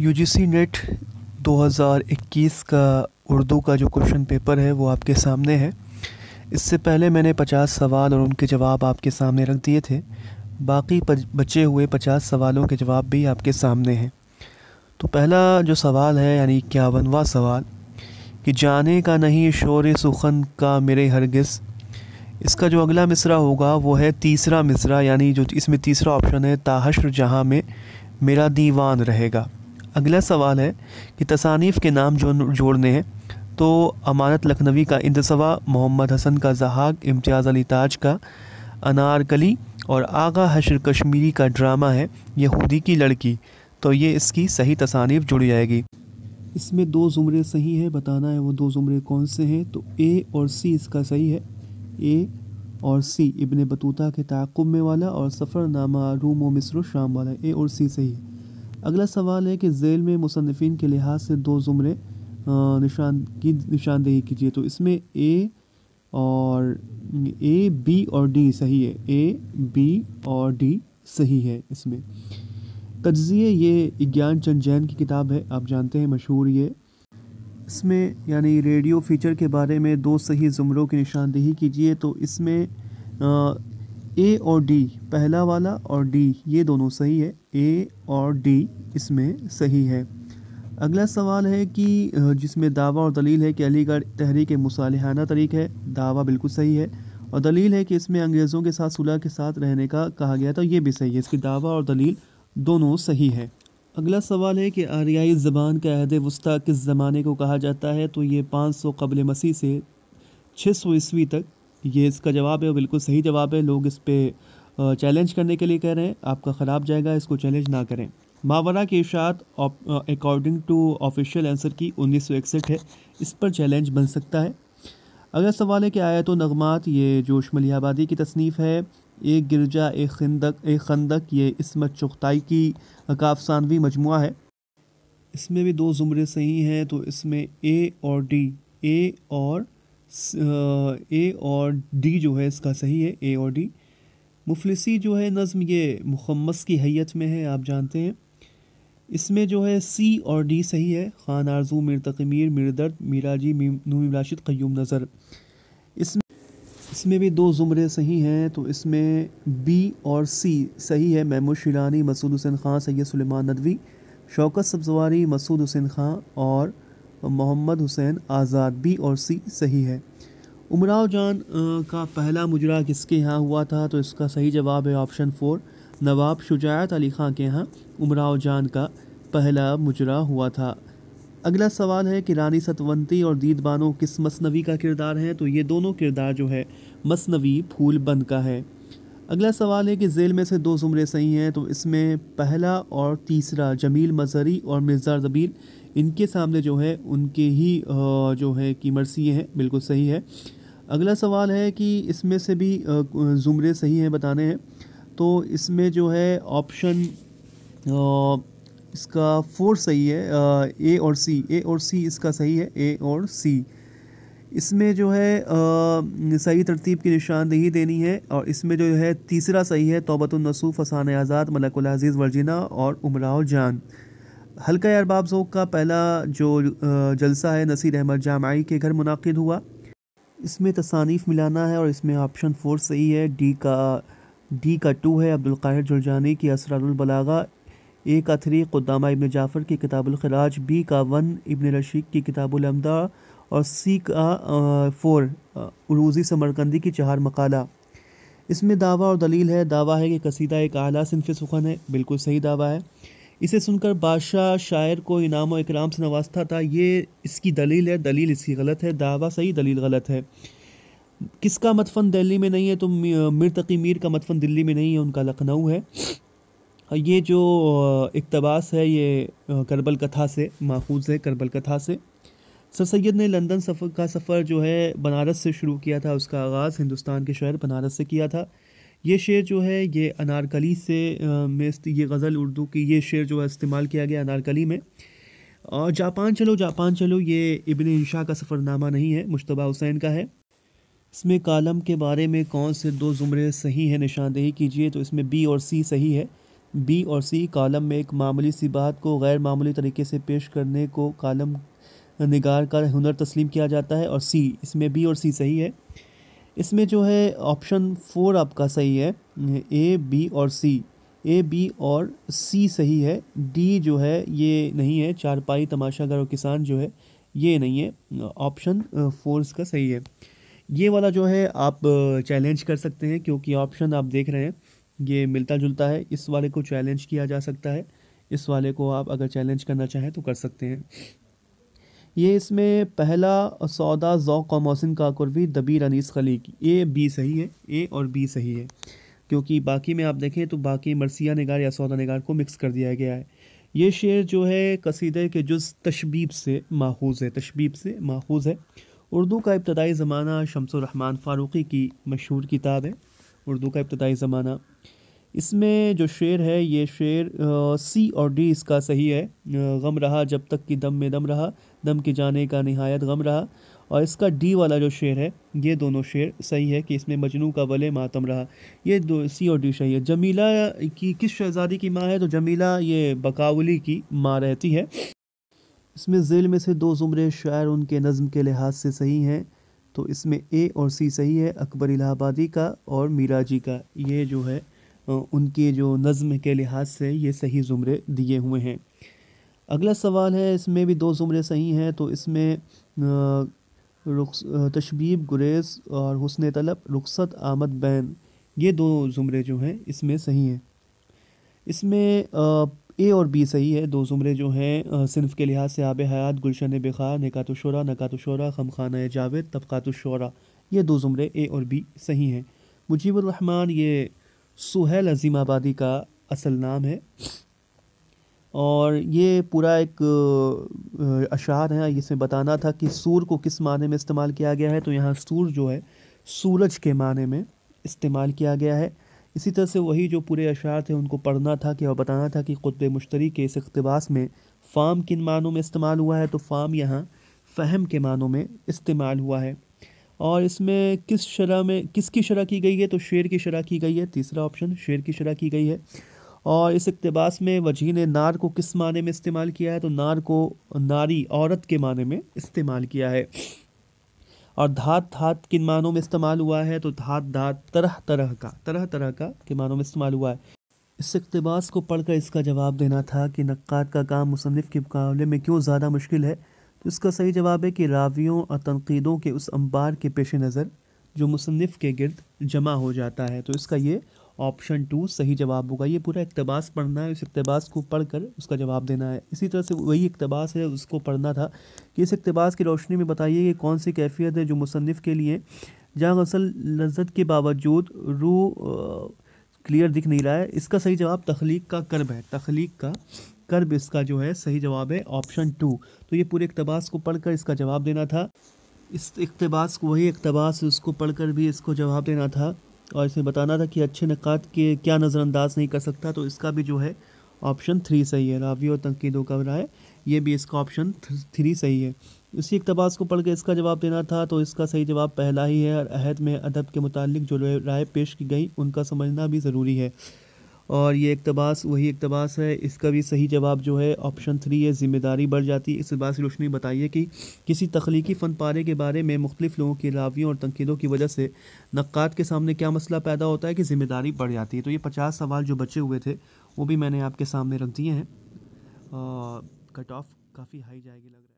you ji net 2021 का उर्दू का जो क्वेश्चन पेपर है वो आपके सामने है इससे पहले मैंने 50 सवाल और उनके जवाब आपके सामने रख दिए थे बाकी बचे हुए 50 सवालों के जवाब भी आपके सामने हैं तो पहला जो सवाल है यानी इक्यावनवा सवाल कि जाने का नहीं शोर सुखन का मेरे हरगिस इसका जो अगला मिसरा होगा वो है तीसरा मिसरा यानी जो इसमें तीसरा ऑप्शन है ताहश्र जहाँ में मेरा दीवान रहेगा अगला सवाल है कि तसानीफ़ के नाम जो जोड़ने हैं तो अमानत लखनवी का इंतसवा मोहम्मद हसन का जहाक इम्तियाज़ अली ताज का अनारकली और आगा हशर कश्मीरी का ड्रामा है यहूदी की लड़की तो ये इसकी सही तसानीफ जुड़ जाएगी इसमें दो ज़ुमरे सही हैं बताना है वो दो ज़ुमरे कौन से हैं तो ए और सी इसका सही है ए और सी इबन बतूता के ताकुब में वाला और सफ़रनामा रूम व मिस्र शाम वाला ए और सी सही है अगला सवाल है कि जेल में मुसनफिन के लिहाज से दो ज़ुमरे निशान की निशानदेही कीजिए तो इसमें ए और ए बी और डी सही है ए बी और डी सही है इसमें तजिए ये ज्ञान चंद जैन की किताब है आप जानते हैं मशहूर ये इसमें यानी रेडियो फीचर के बारे में दो सही ज़ुमरों की निशानदेही कीजिए तो इसमें ए और डी पहला वाला और डी ये दोनों सही है ए और डी इसमें सही है अगला सवाल है कि जिसमें दावा और दलील है कि अलीगढ़ तहरीक मुसालहाना तरीक है दावा बिल्कुल सही है और दलील है कि इसमें अंग्रेज़ों के साथ सुलह के साथ रहने का कहा गया तो ये भी सही है इसकी दावा और दलील दोनों सही है अगला सवाल है कि आर्याई ज़बान का अहद वस्ती किस ज़माने को कहा जाता है तो ये 500 सौ कबल मसीह से 600 सौ ईस्वी तक ये इसका जवाब है बिल्कुल सही जवाब है लोग इस पर चैलेंज करने के लिए कह रहे हैं आपका ख़राब जाएगा इसको चैलेंज ना करें मावरा की इशात according to official answer key इकसठ है इस पर चैलेंज बन सकता है अगर सवाल है कि आया तो नगमात ये जोश मलियाबादी की तसनीफ़ है एक गिरजा एक खंदक एक खंदक ये इसमत चुख्ताई की काफसानवी मजमू है इसमें भी दो ज़ुमरे सही हैं तो इसमें ए और डी ए और ए और डी जो है इसका सही है ए और डी मुफलिसी जो है नज़म ये मुखमस की हैत में है आप जानते हैं इसमें जो है सी और डी सही है खान आरजू मिर तकमीर मीर दर्द जी नूम राशिद क्यूम नज़र इसमें इसमें भी दो ज़ुमरे सही हैं तो इसमें बी और सी सही है महमूद शिलानी मसूद हुसैन खां सैद सलेमान नदवी शौकत सब्जवारी मसूद हुसैन खां और मोहम्मद हुसैन आज़ाद बी और सी सही है उमराव जान का पहला मुजरा किसके यहाँ हुआ था तो इसका सही जवाब है ऑप्शन फोर नवाब शुजात अली खां के यहाँ उमराव जान का पहला मुजरा हुआ था अगला सवाल है कि रानी सतवंती और दीद बानो किस मसनवी का किरदार है तो ये दोनों किरदार जो है मसनवी फूल बंद का है अगला सवाल है कि जेल में से दो जुमरे सही हैं तो इसमें पहला और तीसरा जमील मजहरी और मिर्ज़ा जबील इनके सामने जो है उनके ही जो है मर्सी हैं बिल्कुल सही है अगला सवाल है कि इसमें से भी ज़ुमरे सही हैं बताने हैं तो इसमें जो है ऑप्शन इसका फोर सही है ए और सी ए और सी इसका सही है ए और सी इसमें जो है आ, सही तरतीब की निशानदेही देनी है और इसमें जो है तीसरा सही है तोबतुलनसूफ़ फसान आज़ाद मलकुल अजीज़ वर्जिना और उमराव जान हल्का अरबाब जोक का पहला जो जलसा है नसीर अहमद जामाई के घर मुनद हुआ इसमें तसानीफ मिलाना है और इसमें ऑप्शन फोर सही है डी का डी का टू है अब्दुल जुलजानी की असरारबलागा ए का थ्री क़ुदामा इबन जाफ़र की किताबुलखराज बी का वन इबन रशीद की किताबुलमदा और सी का फोर रूज़ी समरकंदी की चार मकाला इसमें दावा और दलील है दावा है कि कसीदा एक अला सिनफ सुखन है बिल्कुल सही दावा है इसे सुनकर बादशाह शायर को इनाम और इकराम से नवाजता था ये इसकी दलील है दलील इसकी गलत है दावा सही दलील गलत है किसका मतफन दिल्ली में नहीं है तो मीर तकी मीर का मतफन दिल्ली में नहीं है उनका लखनऊ है ये जो इकतबास है ये करबल कथा से माखूज है करबल कथा से सर सैद ने लंदन सफ़र का सफ़र जो है बनारस से शुरू किया था उसका आगाज़ हिंदुस्तान के शहर बनारस से किया था ये शेर जो है ये अनारकली से में ये गज़ल उर्दू की ये शेर जो है इस्तेमाल किया गया अनारकली में और जापान चलो जापान चलो ये इबन इंशा का सफ़रनामा नहीं है मुशतबा हुसैन का है इसमें कालम के बारे में कौन से दो ज़ुमरे सही हैं निशानदेही कीजिए तो इसमें बी और सी सही है बी और सी कालम में एक मामूली सी बात को गैर मामूली तरीके से पेश करने को कालम निगार का हुनर तस्लीम किया जाता है और सी इसमें बी और सी सही है इसमें जो है ऑप्शन फोर आपका सही है ए बी और सी ए बी और सी सही है डी जो है ये नहीं है चारपाई तमाशागर और किसान जो है ये नहीं है ऑप्शन फोर्स का सही है ये वाला जो है आप चैलेंज कर सकते हैं क्योंकि ऑप्शन आप देख रहे हैं ये मिलता जुलता है इस वाले को चैलेंज किया जा सकता है इस वाले को आप अगर चैलेंज करना चाहें तो कर सकते हैं ये इसमें पहला सौदा ज़ौक़ मोहसिन काकुरवी दबीर अनीस खलीक ए बी सही है ए और बी सही है क्योंकि बाकी में आप देखें तो बाकी मरसिया नगार या सौदा नगार को मिक्स कर दिया गया है ये शेर जो है कसीदे के जुज तशबीब से माखूज़ है तशबीब से माखूज़ है उर्दू का इब्तदाई ज़माना शमसरहमान फ़ारूक़ी की मशहूर किताब है उर्दू का इब्तदाई ज़माना इसमें जो शेर है ये शेर आ, सी और डी इसका सही है गम रहा जब तक कि दम में दम रहा दम के जाने का नहायत गम रहा और इसका डी वाला जो शेर है ये दोनों शेर सही है कि इसमें मजनू का वले मातम रहा ये दो सी और डी सही है जमीला की किस शहजादी की माँ है तो जमीला ये बकावली की माँ रहती है इसमें जेल में से दो ज़ुमरे शायर उनके नज़म के लिहाज से सही हैं तो इसमें ए और सी सही है अकबर इलाहाबादी का और मीरा जी का ये जो है उनके जो नज़म के लिहाज से ये सही ज़ुमरे दिए हुए हैं अगला सवाल है इसमें भी दो ज़ुमरे सही हैं तो इसमें रुख तशबीब गुरेज और हसन तलब रुखसत आमद बैन ये दो ज़ुमरे जो हैं इसमें सही हैं इसमें ए और बी सही है दो ज़ुमरे जो हैं सिनफ के लिहाज से आब हयात गुलशन बेखार नकात शुरा खम खाना जावेद तबकात शुरा ये दो ज़ुमरे ए और बी सही हैं मुजीबरहमान ये सुहेल अजीम आबादी का असल नाम है और ये पूरा एक अशार है इसमें बताना था कि सूर को किस माने में इस्तेमाल किया गया है तो यहाँ सूर जो है सूरज के माने में इस्तेमाल किया गया है इसी तरह से वही जो पूरे अशार थे उनको पढ़ना था कि और बताना था कि खुतब मुश्तरी के इस अकतबास में फ़ाम किन मानों में इस्तेमाल हुआ है तो फ़ाम यहाँ फ़हम के मानों में इस्तेमाल हुआ है और इसमें किस शरह में किसकी शरह की गई है तो शेर की शरह की गई है तीसरा ऑप्शन शेर की शरह की गई है और इस इकतबास में वजह ने नार को किस माने में इस्तेमाल किया है तो नार को नारी औरत के माने में इस्तेमाल किया है और धात धात किन मानों में इस्तेमाल हुआ है तो धात धात तरह तरह का तरह तरह का के मानों में इस्तेमाल हुआ है इस इकतबास को पढ़कर इसका जवाब देना था कि नक्कात का काम मुसनफ़ के मुकाबले में क्यों ज़्यादा मुश्किल है तो इसका सही जवाब है कि रावियों और तनकीदों के उस अंबार के पेश नज़र जो मुसनफ़ के गिरद जमा हो जाता है तो इसका ये ऑप्शन टू सही जवाब होगा ये पूरा इकतबास पढ़ना है उस इकतबास को पढ़ कर उसका जवाब देना है इसी तरह से वही इकतबास है उसको पढ़ना था कि इस इकतबास की रोशनी में बताइए कि कौन सी कैफियत है जो मुसनफ़ के लिए जहाँ असल लज्जत के बावजूद रू क्लियर दिख नहीं रहा है इसका सही जवाब तख्लीक का कर्ब है तख्लीक का कर्ब इसका जो है सही जवाब है ऑप्शन टू तो ये पूरे इकतबास को पढ़कर इसका जवाब देना था इस इकतबास को वही इकतबास उसको पढ़कर भी इसको जवाब देना था और इसमें बताना था कि अच्छे नक़ात के क्या नज़रअंदाज नहीं कर सकता तो इसका भी जो है ऑप्शन थ्री सही है रावी और तनकीदों का राय ये भी इसका ऑप्शन थ्री सही है इसी इकतबास को पढ़ कर इसका जवाब देना था तो इसका सही जवाब पहला ही है और अहद में अदब के मुतालिक जो राय पेश की गई उनका समझना भी ज़रूरी है और ये इकतबास वही इकतबास है इसका भी सही जवाब जो है ऑप्शन थ्री है ज़िम्मेदारी बढ़ जाती है इस बात रोशनी बताइए कि किसी तख्लीकी फ़न पारे के बारे में मुख्तफ लोगों की रावियों और तनकीदों की वजह से नक़ात के सामने क्या मसला पैदा होता है कि ज़िम्मेदारी बढ़ जाती है तो ये पचास सवाल जो बचे हुए थे वो भी मैंने आपके सामने रख दिए हैं कट ऑफ काफ़ी हाई जाएगी लग रहा है